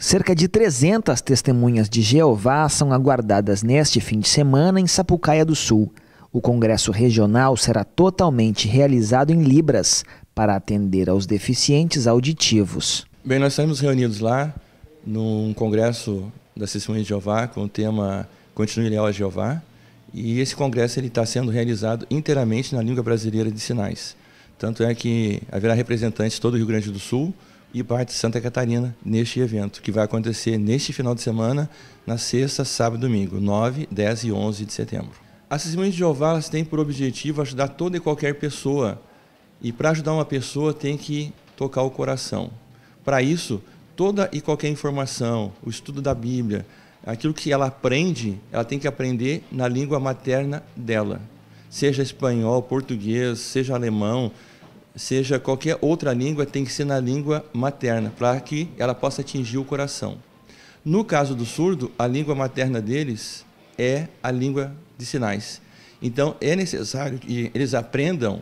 Cerca de 300 testemunhas de Jeová são aguardadas neste fim de semana em Sapucaia do Sul. O congresso regional será totalmente realizado em Libras para atender aos deficientes auditivos. Bem, nós estamos reunidos lá num congresso das testemunhas de Jeová com o tema Continue leal a Jeová. E esse congresso ele está sendo realizado inteiramente na língua brasileira de sinais. Tanto é que haverá representantes de todo o Rio Grande do Sul, e parte Santa Catarina neste evento, que vai acontecer neste final de semana, na sexta, sábado e domingo, 9, 10 e 11 de setembro. As Testemunhas de Jeová têm por objetivo ajudar toda e qualquer pessoa, e para ajudar uma pessoa tem que tocar o coração. Para isso, toda e qualquer informação, o estudo da Bíblia, aquilo que ela aprende, ela tem que aprender na língua materna dela, seja espanhol, português, seja alemão, seja qualquer outra língua, tem que ser na língua materna, para que ela possa atingir o coração. No caso do surdo, a língua materna deles é a língua de sinais. Então, é necessário que eles aprendam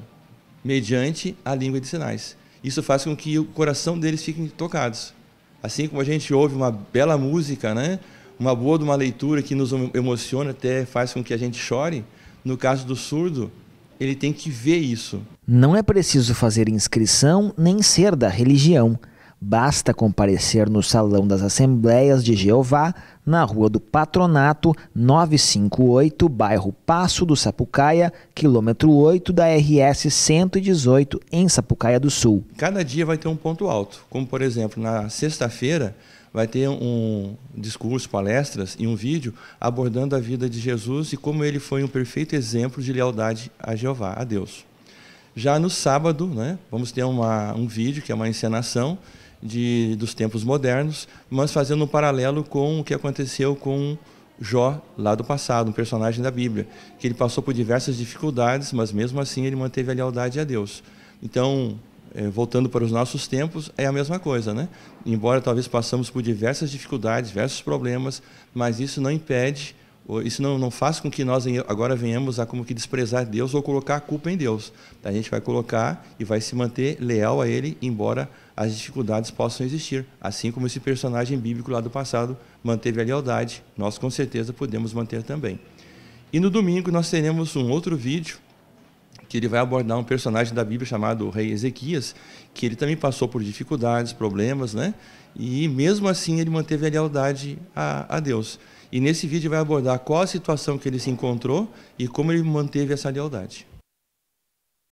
mediante a língua de sinais. Isso faz com que o coração deles fiquem tocados. Assim como a gente ouve uma bela música, né? uma boa de uma leitura que nos emociona, até faz com que a gente chore, no caso do surdo, ele tem que ver isso. Não é preciso fazer inscrição nem ser da religião. Basta comparecer no Salão das Assembleias de Jeová, na Rua do Patronato, 958, bairro Passo do Sapucaia, quilômetro 8 da RS 118, em Sapucaia do Sul. Cada dia vai ter um ponto alto, como por exemplo, na sexta-feira vai ter um discurso, palestras e um vídeo abordando a vida de Jesus e como ele foi um perfeito exemplo de lealdade a Jeová, a Deus. Já no sábado, né, vamos ter uma, um vídeo que é uma encenação de, dos tempos modernos, mas fazendo um paralelo com o que aconteceu com Jó lá do passado, um personagem da Bíblia, que ele passou por diversas dificuldades, mas mesmo assim ele manteve a lealdade a Deus. Então, é, voltando para os nossos tempos, é a mesma coisa, né? Embora talvez passamos por diversas dificuldades, diversos problemas, mas isso não impede isso não, não faz com que nós agora venhamos a como que desprezar Deus ou colocar a culpa em Deus. A gente vai colocar e vai se manter leal a Ele, embora as dificuldades possam existir. Assim como esse personagem bíblico lá do passado manteve a lealdade, nós com certeza podemos manter também. E no domingo nós teremos um outro vídeo que ele vai abordar um personagem da Bíblia chamado Rei Ezequias, que ele também passou por dificuldades, problemas, né? E mesmo assim ele manteve a lealdade a, a Deus. E nesse vídeo vai abordar qual a situação que ele se encontrou e como ele manteve essa lealdade.